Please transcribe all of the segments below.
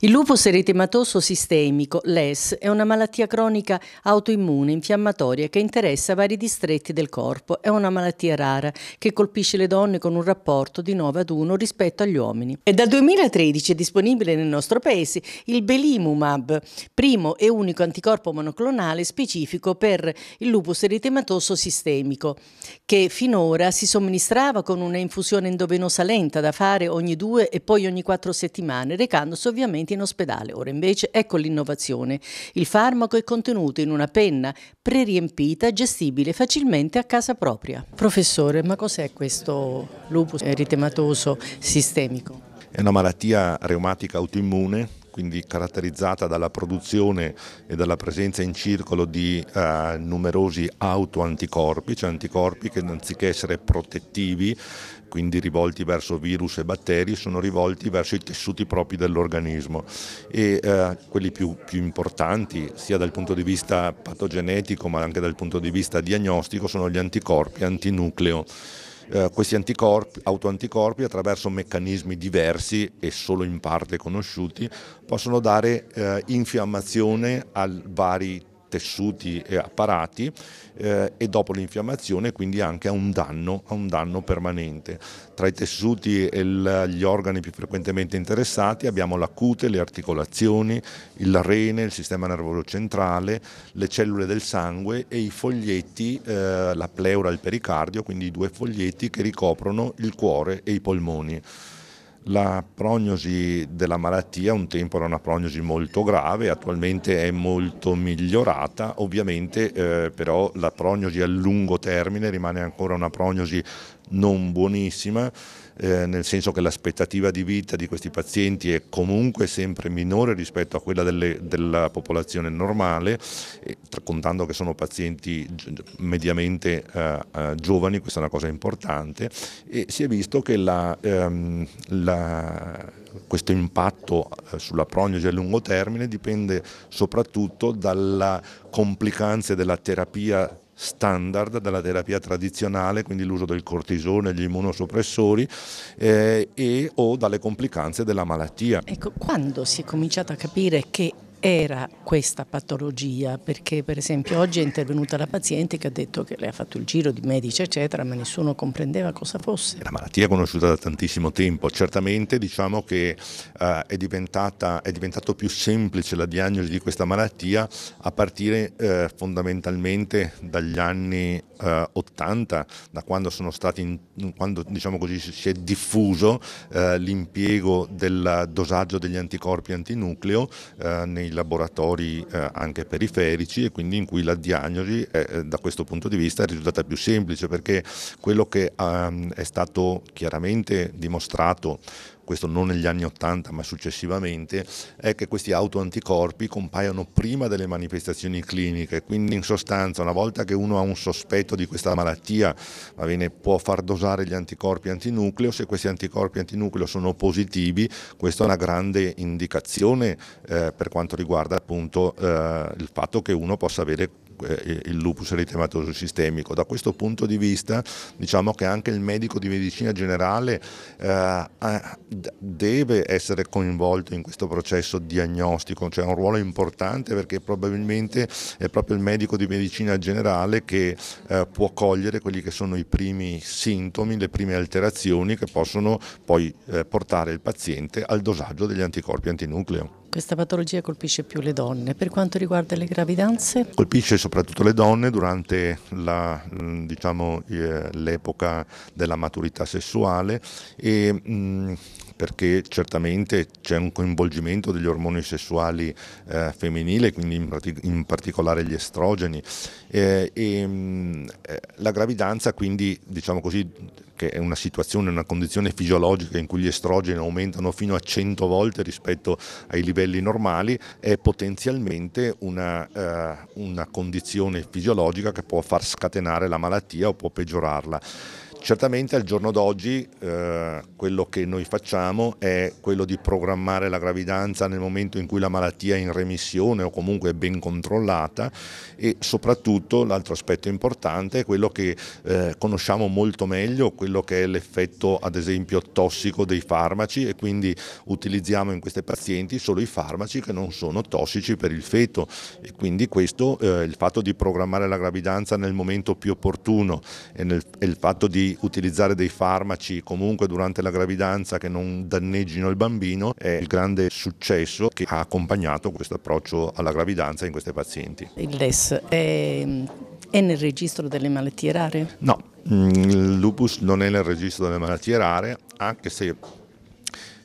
Il lupus eritematoso sistemico, LES, è una malattia cronica autoimmune infiammatoria che interessa vari distretti del corpo. È una malattia rara che colpisce le donne con un rapporto di 9 ad 1 rispetto agli uomini. È dal 2013 è disponibile nel nostro paese il Belimumab, primo e unico anticorpo monoclonale specifico per il lupus eritematoso sistemico, che finora si somministrava con una infusione endovenosa lenta da fare ogni due e poi ogni quattro settimane, recandosi ovviamente pazienti in ospedale. Ora invece ecco l'innovazione. Il farmaco è contenuto in una penna preriempita, gestibile facilmente a casa propria. Professore, ma cos'è questo lupus eritematoso sistemico? È una malattia reumatica autoimmune quindi caratterizzata dalla produzione e dalla presenza in circolo di eh, numerosi autoanticorpi, cioè anticorpi che anziché essere protettivi, quindi rivolti verso virus e batteri, sono rivolti verso i tessuti propri dell'organismo e eh, quelli più, più, importanti sia dal punto di vista patogenetico ma anche dal punto di vista diagnostico sono gli anticorpi antinucleo eh, questi anticorpi, autoanticorpi attraverso meccanismi diversi e solo in parte conosciuti possono dare eh, infiammazione a vari tessuti e apparati eh, e dopo l'infiammazione quindi anche a un, danno, a un danno, permanente. Tra i tessuti e il, gli organi più frequentemente interessati abbiamo la cute, le articolazioni, il rene, il sistema nervoso centrale, le cellule del sangue e i foglietti, eh, la pleura e il pericardio, quindi i due foglietti che ricoprono il cuore e i polmoni. La prognosi della malattia un tempo era una prognosi molto grave, attualmente è molto migliorata, ovviamente eh, però la prognosi a lungo termine rimane ancora una prognosi non buonissima eh, nel senso che l'aspettativa di vita di questi pazienti è comunque sempre minore rispetto a quella delle, della popolazione normale, contando che sono pazienti mediamente eh, eh, giovani, questa è una cosa importante, e si è visto che la, ehm, la, questo impatto eh, sulla prognosi a lungo termine dipende soprattutto dalla complicanze della terapia standard della terapia tradizionale, quindi l'uso del cortisone, gli immunosoppressori eh, e o dalle complicanze della malattia. Ecco, quando si è cominciato a capire che era questa patologia, perché per esempio oggi è intervenuta la paziente che ha detto che le ha fatto il giro di medici eccetera, ma nessuno comprendeva cosa fosse. La malattia è conosciuta da tantissimo tempo, certamente diciamo che eh, è, diventata, è diventato più semplice la diagnosi di questa malattia a partire eh, fondamentalmente dagli anni eh, 80, da quando, in, quando diciamo così, si è diffuso eh, l'impiego del dosaggio degli anticorpi antinucleo eh, nei nei laboratori eh, anche periferici e quindi in cui la diagnosi è, eh, da questo punto di vista è risultata più semplice perché quello che ehm, è stato chiaramente dimostrato questo non negli anni 80 ma successivamente, è che questi autoanticorpi compaiono prima delle manifestazioni cliniche, quindi in sostanza una volta che uno ha un sospetto di questa malattia va bene, può far dosare gli anticorpi antinucleo, se questi anticorpi antinucleo sono positivi questa è una grande indicazione eh, per quanto riguarda appunto eh, il fatto che uno possa avere eh, il lupus eritematoso sistemico. Da questo punto di vista diciamo che anche il medico di medicina generale eh, deve essere coinvolto in questo processo diagnostico, cioè ha un ruolo importante perché probabilmente è proprio il medico di medicina generale che eh, può cogliere quelli che sono i primi sintomi, le prime alterazioni che possono poi eh, portare il paziente al dosaggio degli anticorpi antinucleo. Questa patologia colpisce più le donne. Per quanto riguarda le gravidanze? Colpisce soprattutto le donne durante mm, diciamo, eh, l'epoca diciamo, della maturità sessuale e, mm, perché certamente c'è un coinvolgimento degli ormoni sessuali eh, femminili, quindi in, particolare gli estrogeni. Eh, e, mm, eh, la gravidanza quindi diciamo così che è una situazione, una condizione fisiologica in cui gli estrogeni aumentano fino a 100 volte rispetto ai livelli normali, è potenzialmente una, eh, una condizione fisiologica che può far scatenare la malattia o può peggiorarla. Certamente al giorno d'oggi eh, quello che noi facciamo è quello di programmare la gravidanza nel momento in cui la malattia è in remissione o comunque è ben controllata e soprattutto l'altro aspetto importante è quello che eh, conosciamo molto meglio, quello che è l'effetto ad esempio tossico dei farmaci e quindi utilizziamo in queste pazienti solo i farmaci che non sono tossici per il feto e quindi questo eh, il fatto di programmare la gravidanza nel momento più opportuno e, nel, e il fatto di utilizzare dei farmaci comunque durante la gravidanza che non danneggino il bambino è il grande successo che ha accompagnato questo approccio alla gravidanza in queste pazienti. Il LES è, è nel registro delle malattie rare? No, mm, il lupus non è nel registro delle malattie rare, anche se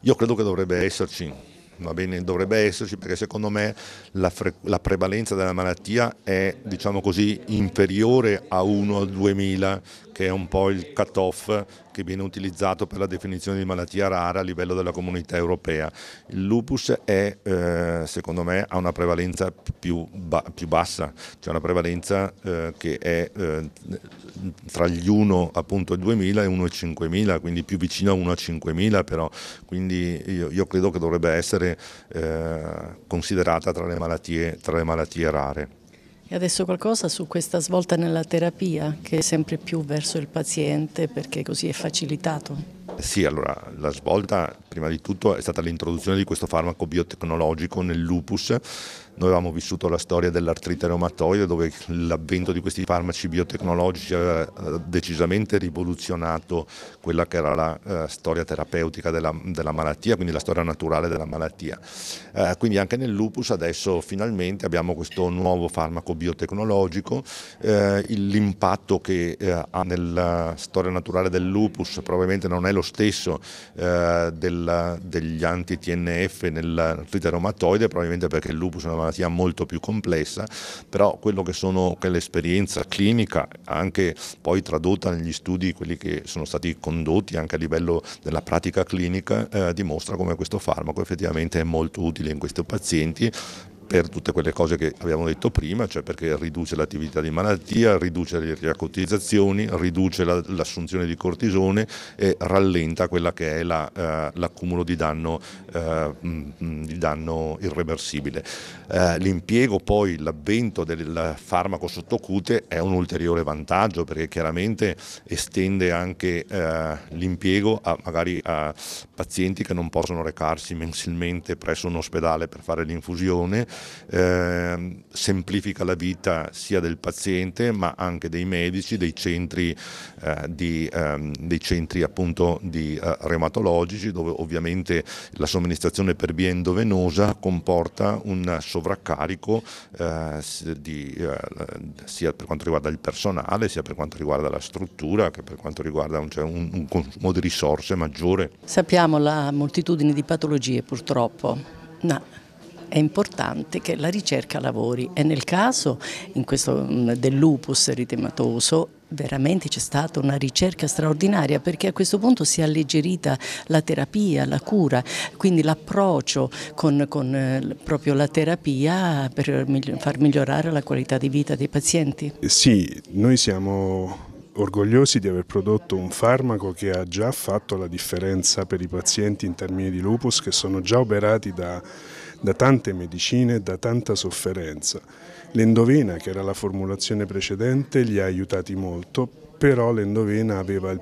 io credo che dovrebbe esserci va bene, dovrebbe esserci perché secondo me la, la, prevalenza della malattia è diciamo così inferiore a 1 a 2000 che è un po' il cut-off che viene utilizzato per la definizione di malattia rara a livello della comunità europea. Il lupus è, eh, secondo me, ha una prevalenza più, ba più bassa, cioè una prevalenza eh, che è eh, tra gli 1 appunto 2000 e 1 e 5000, quindi più vicino a 1 a 5000 però, quindi io, io credo che dovrebbe essere eh, considerata tra le malattie, tra le malattie rare. E adesso qualcosa su questa svolta nella terapia che è sempre più verso il paziente perché così è facilitato. Sì, allora la svolta prima di tutto è stata l'introduzione di questo farmaco biotecnologico nel lupus. Noi avevamo vissuto la storia dell'artrite reumatoide dove l'avvento di questi farmaci biotecnologici ha decisamente rivoluzionato quella che era la eh, storia terapeutica della, della, malattia, quindi la storia naturale della malattia. Eh, quindi anche nel lupus adesso finalmente abbiamo questo nuovo farmaco biotecnologico, eh, l'impatto che eh, ha nella storia naturale del lupus probabilmente non è lo lo stesso eh, della, degli anti-TNF nell'artrite reumatoide, probabilmente perché il lupus è una malattia molto più complessa, però quello che, sono, è l'esperienza clinica, anche poi tradotta negli studi, quelli che sono stati condotti anche a livello della pratica clinica, eh, dimostra come questo farmaco effettivamente è molto utile in questi pazienti per tutte quelle cose che abbiamo detto prima, cioè perché riduce l'attività di malattia, riduce le riacotizzazioni, riduce l'assunzione di cortisone e rallenta quella che è l'accumulo la, eh, di, danno, eh, mm, mm, di, danno, irreversibile. Eh, l'impiego poi, l'avvento del farmaco sottocute è un ulteriore vantaggio perché chiaramente estende anche eh, l'impiego a, magari a pazienti che non possono recarsi mensilmente presso un ospedale per fare l'infusione, eh, semplifica la vita sia del paziente ma anche dei medici, dei centri, eh, di, ehm, dei centri appunto di eh, reumatologici dove ovviamente la somministrazione per via endovenosa comporta un sovraccarico eh, di, eh, sia per quanto riguarda il personale sia per quanto riguarda la struttura che per quanto riguarda un, cioè un, un consumo di risorse maggiore. Sappiamo la moltitudine di patologie purtroppo. No è importante che la ricerca lavori e nel caso questo, mm, del lupus eritematoso veramente c'è stata una ricerca straordinaria perché a questo punto si è alleggerita la terapia, la cura, quindi l'approccio con, con eh, proprio la terapia per migli far migliorare la qualità di vita dei pazienti. Eh, sì, noi siamo orgogliosi di aver prodotto un farmaco che ha già fatto la differenza per i pazienti in termini di lupus che sono già operati da da tante medicine, e da tanta sofferenza. L'endovena, che era la formulazione precedente, li ha aiutati molto, però l'endovena aveva il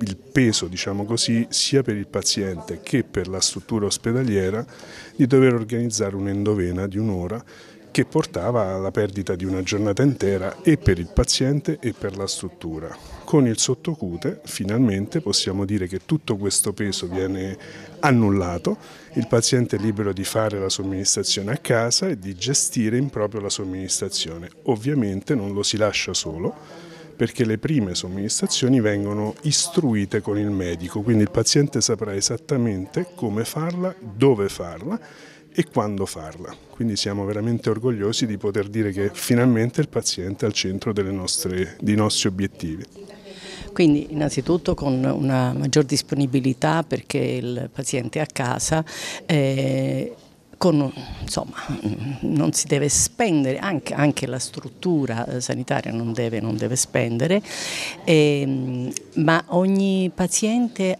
il peso, diciamo così, sia per il paziente che per la struttura ospedaliera di dover organizzare un'endovena di un'ora che portava alla perdita di una giornata intera e per il paziente e per la struttura. Con il sottocute finalmente possiamo dire che tutto questo peso viene annullato, il paziente è libero di fare la somministrazione a casa e di gestire in proprio la somministrazione. Ovviamente non lo si lascia solo perché le prime somministrazioni vengono istruite con il medico, quindi il paziente saprà esattamente come farla, dove farla e quando farla. Quindi siamo veramente orgogliosi di poter dire che finalmente il paziente è al centro nostre, dei nostri obiettivi. Quindi innanzitutto con una maggior disponibilità perché il paziente è a casa. Eh, con, insomma, non si deve spendere, anche, anche la struttura eh, sanitaria non deve, non deve spendere, e, ehm, ma ogni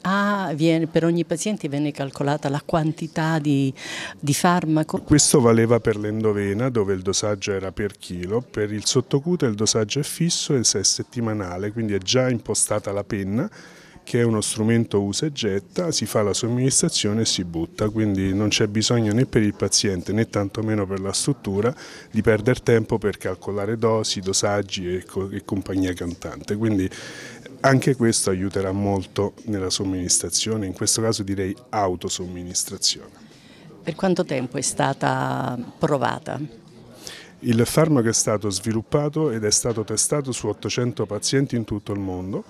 ha, viene, per ogni paziente viene calcolata la quantità di, di, farmaco. Questo valeva per l'endovena dove il dosaggio era per chilo, per il sottocute il dosaggio è fisso e se è settimanale, quindi è già impostata la penna che è uno strumento usa e getta, si fa la somministrazione e si butta, quindi non c'è bisogno né per il paziente né tantomeno per la struttura di perdere tempo per calcolare dosi, dosaggi e, co e compagnia cantante, quindi anche questo aiuterà molto nella somministrazione, in questo caso direi autosomministrazione. Per quanto tempo è stata provata? Il farmaco è stato sviluppato ed è stato testato su 800 pazienti in tutto il mondo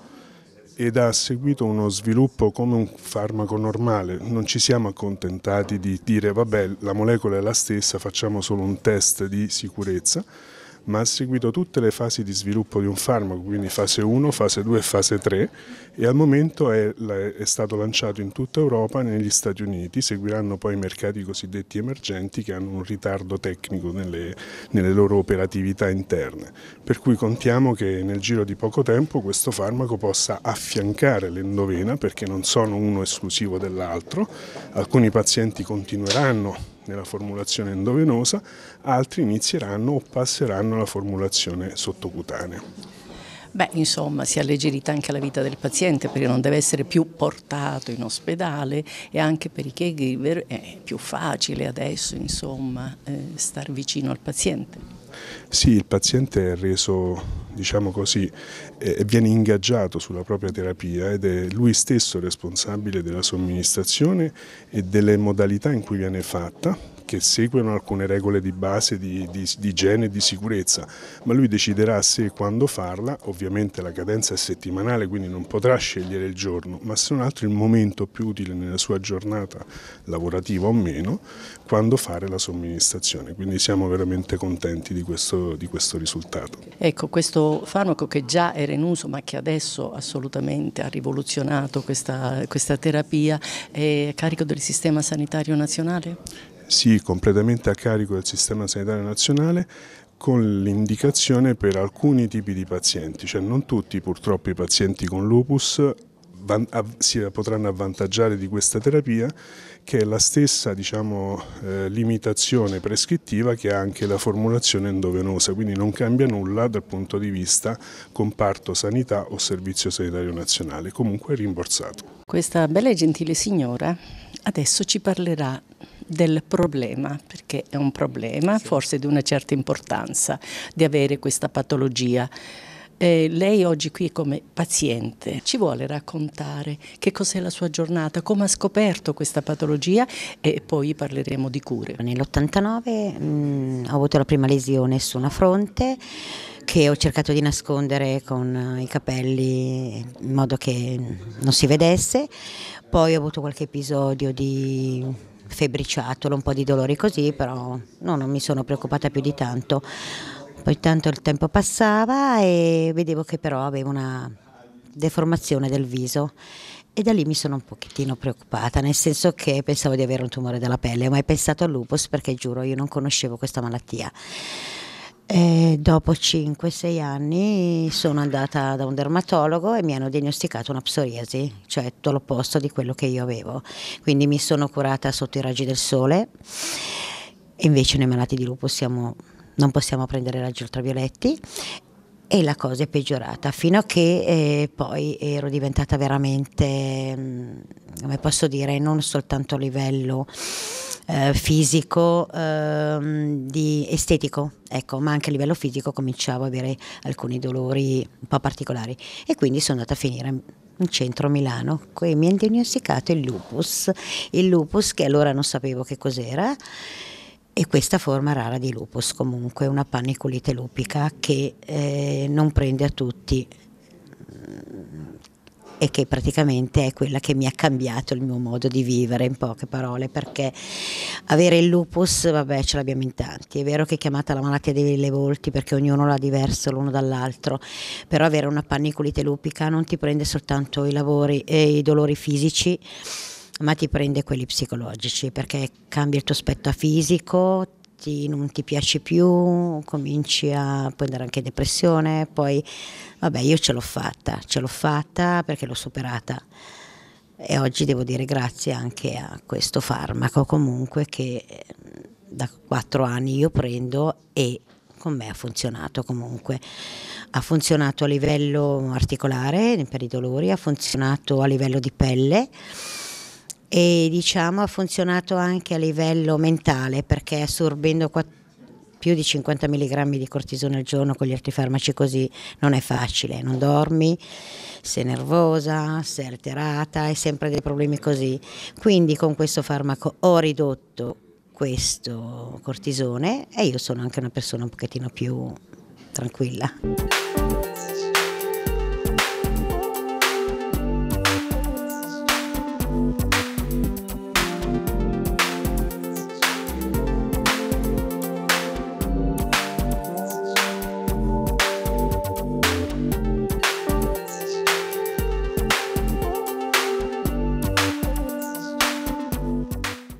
ed ha seguito uno sviluppo come un farmaco normale. Non ci siamo accontentati di dire vabbè la molecola è la stessa, facciamo solo un test di sicurezza ma ha seguito tutte le fasi di sviluppo di un farmaco, quindi fase 1, fase 2 e fase 3 e al momento è, è stato lanciato in tutta Europa negli Stati Uniti, seguiranno poi i mercati cosiddetti emergenti che hanno un ritardo tecnico nelle, nelle loro operatività interne, per cui contiamo che nel giro di poco tempo questo farmaco possa affiancare l'endovena perché non sono uno esclusivo dell'altro, alcuni pazienti continueranno nella formulazione endovenosa, altri inizieranno o passeranno alla formulazione sottocutanea. Beh, insomma, si è alleggerita anche la vita del paziente perché non deve essere più portato in ospedale e anche per i caregiver è più facile adesso, insomma, eh, star vicino al paziente. Sì, il paziente è reso, diciamo così, eh, viene ingaggiato sulla propria terapia ed è lui stesso responsabile della somministrazione e delle modalità in cui viene fatta, che seguono alcune regole di base di, di, di igiene e di sicurezza, ma lui deciderà se e quando farla, ovviamente la cadenza è settimanale quindi non potrà scegliere il giorno, ma se non altro il momento più utile nella sua giornata lavorativa o meno, quando fare la somministrazione, quindi siamo veramente contenti di questo, di questo risultato. Ecco, questo farmaco che già era in uso ma che adesso assolutamente ha rivoluzionato questa, questa terapia è a carico del sistema sanitario nazionale? sì, completamente a carico del Sistema Sanitario Nazionale con l'indicazione per alcuni tipi di pazienti, cioè non tutti purtroppo i pazienti con lupus si potranno avvantaggiare di questa terapia che è la stessa diciamo, eh, limitazione prescrittiva che ha anche la formulazione endovenosa, quindi non cambia nulla dal punto di vista comparto sanità o servizio sanitario nazionale, comunque rimborsato. Questa bella e gentile signora adesso ci parlerà del problema, perché è un problema sì. forse di una certa importanza di avere questa patologia. Eh, lei oggi qui come paziente ci vuole raccontare che cos'è la sua giornata, come ha scoperto questa patologia e poi parleremo di cure. Nell'89 mm, ho avuto la prima lesione su una fronte che ho cercato di nascondere con eh, i capelli in modo che non si vedesse. Poi ho avuto qualche episodio di febbriciatolo, un po' di dolori così, però no, non mi sono preoccupata più di tanto. Poi tanto il tempo passava e vedevo che però avevo una deformazione del viso e da lì mi sono un pochettino preoccupata, nel senso che pensavo di avere un tumore della pelle, ho mai pensato al lupus perché giuro io non conoscevo questa malattia. E dopo 5-6 anni sono andata da un dermatologo e mi hanno diagnosticato una psoriasi, cioè tutto l'opposto di quello che io avevo. Quindi mi sono curata sotto i raggi del sole. Invece noi malati di lupo siamo, non possiamo prendere raggi ultravioletti e la cosa è peggiorata fino a che eh, poi ero diventata veramente, mm, come posso dire, non soltanto a livello eh, fisico, ehm, di estetico, ecco, ma anche a livello fisico cominciavo ad avere alcuni dolori un po' particolari e quindi sono andata a finire in centro a Milano e mi ha diagnosticato il lupus, il lupus che allora non sapevo che cos'era e questa forma rara di lupus comunque, una pannicolite lupica che eh, non prende a tutti e che praticamente è quella che mi ha cambiato il mio modo di vivere in poche parole perché avere il lupus vabbè ce l'abbiamo in tanti è vero che è chiamata la malattia dei mille volti perché ognuno l'ha diverso l'uno dall'altro però avere una pannicolite lupica non ti prende soltanto i lavori e i dolori fisici ma ti prende quelli psicologici perché cambia il tuo aspetto fisico, ti, non ti piace più, cominci a puoi andare anche in depressione, poi vabbè io ce l'ho fatta, ce l'ho fatta perché l'ho superata e oggi devo dire grazie anche a questo farmaco comunque che eh, da quattro anni io prendo e con me ha funzionato comunque. Ha funzionato a livello articolare per i dolori, ha funzionato a livello di pelle e diciamo ha funzionato anche a livello mentale perché assorbendo più di 50 mg di cortisone al giorno con gli altri farmaci così non è facile, non dormi, sei nervosa, sei alterata, hai sempre dei problemi così. Quindi con questo farmaco ho ridotto questo cortisone e io sono anche una persona un pochettino più tranquilla.